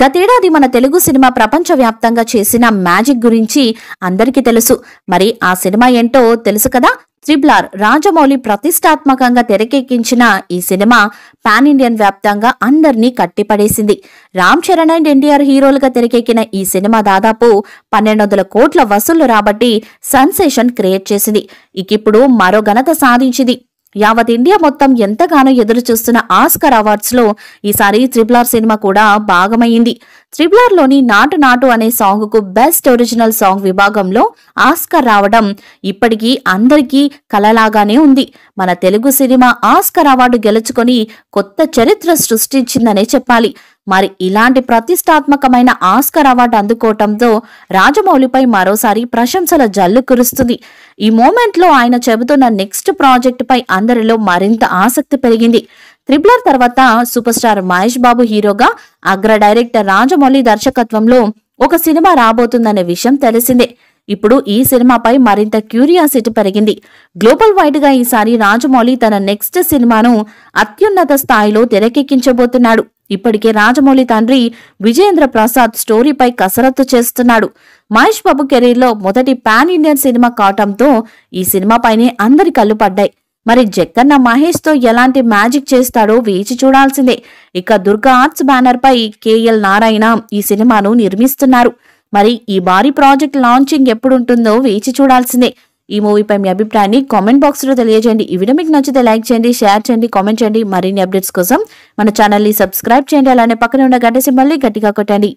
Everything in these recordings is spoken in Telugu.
గతేడాది మన తెలుగు సినిమా ప్రపంచవ్యాప్తంగా చేసిన మ్యాజిక్ గురించి అందరికీ తెలుసు మరి ఆ సినిమా ఏంటో తెలుసు కదా త్రిబ్లార్ రాజమౌళి ప్రతిష్టాత్మకంగా తెరకెక్కించిన ఈ సినిమా పాన్ ఇండియన్ వ్యాప్తంగా అందరినీ కట్టిపడేసింది రామ్ చరణ్ అండ్ ఎన్టీఆర్ హీరోలుగా తెరకెక్కిన ఈ సినిమా దాదాపు పన్నెండు వందల కోట్ల వసూళ్లు రాబట్టి సన్సేషన్ క్రియేట్ చేసింది ఇకిప్పుడు మరో ఘనత సాధించింది యావత్ ఇండియా మొత్తం ఎంతగానో ఎదురు చూస్తున్న ఆస్కర్ అవార్డ్స్లో ఈసారి త్రిబులార్ సినిమా కూడా భాగమైంది త్రిబులార్లోని నాటు నాటు అనే సాంగ్కు బెస్ట్ ఒరిజినల్ సాంగ్ విభాగంలో ఆస్కర్ రావడం ఇప్పటికీ అందరికీ కలలాగానే ఉంది మన తెలుగు సినిమా ఆస్కర్ అవార్డు గెలుచుకొని కొత్త చరిత్ర సృష్టించిందనే చెప్పాలి మరి ఇలాంటి ప్రతిష్టాత్మకమైన ఆస్కర్ అవార్డు అందుకోవటంతో రాజమౌళిపై మరోసారి ప్రశంసల జల్లు కురుస్తుంది ఈ మూమెంట్లో ఆయన చెబుతున్న నెక్స్ట్ ప్రాజెక్టుపై అందరిలో మరింత ఆసక్తి పెరిగింది త్రిబులర్ తర్వాత సూపర్ స్టార్ మహేష్ బాబు హీరోగా అగ్ర డైరెక్టర్ రాజమౌళి దర్శకత్వంలో ఒక సినిమా రాబోతుందనే విషయం తెలిసిందే ఇప్పుడు ఈ సినిమాపై మరింత క్యూరియాసిటీ పెరిగింది గ్లోబల్ వైడ్ గా ఈసారి రాజమౌళి తన నెక్స్ట్ సినిమాను అత్యున్నత స్థాయిలో తెరకెక్కించబోతున్నాడు ఇప్పటికే రాజమౌళి తండ్రి విజయేంద్ర ప్రసాద్ స్టోరీపై కసరత్తు చేస్తున్నాడు మహేష్ బాబు కెరీర్లో మొదటి పాన్ ఇండియన్ సినిమా కావటంతో ఈ సినిమాపైనే అందరి కళ్ళు పడ్డాయి మరి జక్కన్న మహేష్ తో ఎలాంటి మ్యాజిక్ చేస్తాడో వేచి చూడాల్సిందే ఇక దుర్గా ఆర్ట్స్ బ్యానర్ పై కేఎల్ నారాయణ ఈ సినిమాను నిర్మిస్తున్నారు మరి ఈ భారీ ప్రాజెక్ట్ లాంచింగ్ ఎప్పుడుంటుందో వేచి చూడాల్సిందే ఈ మూవీపై మీ అభిప్రాయాన్ని కామెంట్ బాక్స్లో తెలియజేయండి ఈ వీడియో మీకు నచ్చితే లైక్ చేయండి షేర్ చేయండి కామెంట్ చేయండి మరిన్ని అప్డేట్స్ కోసం మన ఛానల్ని సబ్స్క్రైబ్ చేయండి అలానే పక్కన ఉన్న గంట సింబల్ని గట్టిగా కొట్టండి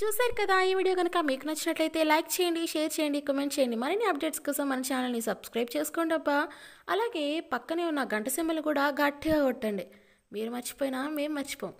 చూసారు కదా ఈ వీడియో కనుక మీకు నచ్చినట్లయితే లైక్ చేయండి షేర్ చేయండి కమెంట్ చేయండి మరిన్ని అప్డేట్స్ కోసం మన ఛానల్ని సబ్స్క్రైబ్ చేసుకోండి అబ్బా అలాగే పక్కనే ఉన్న గంట సింబల్ కూడా గట్టిగా కొట్టండి మీరు మర్చిపోయినా మేము మర్చిపోం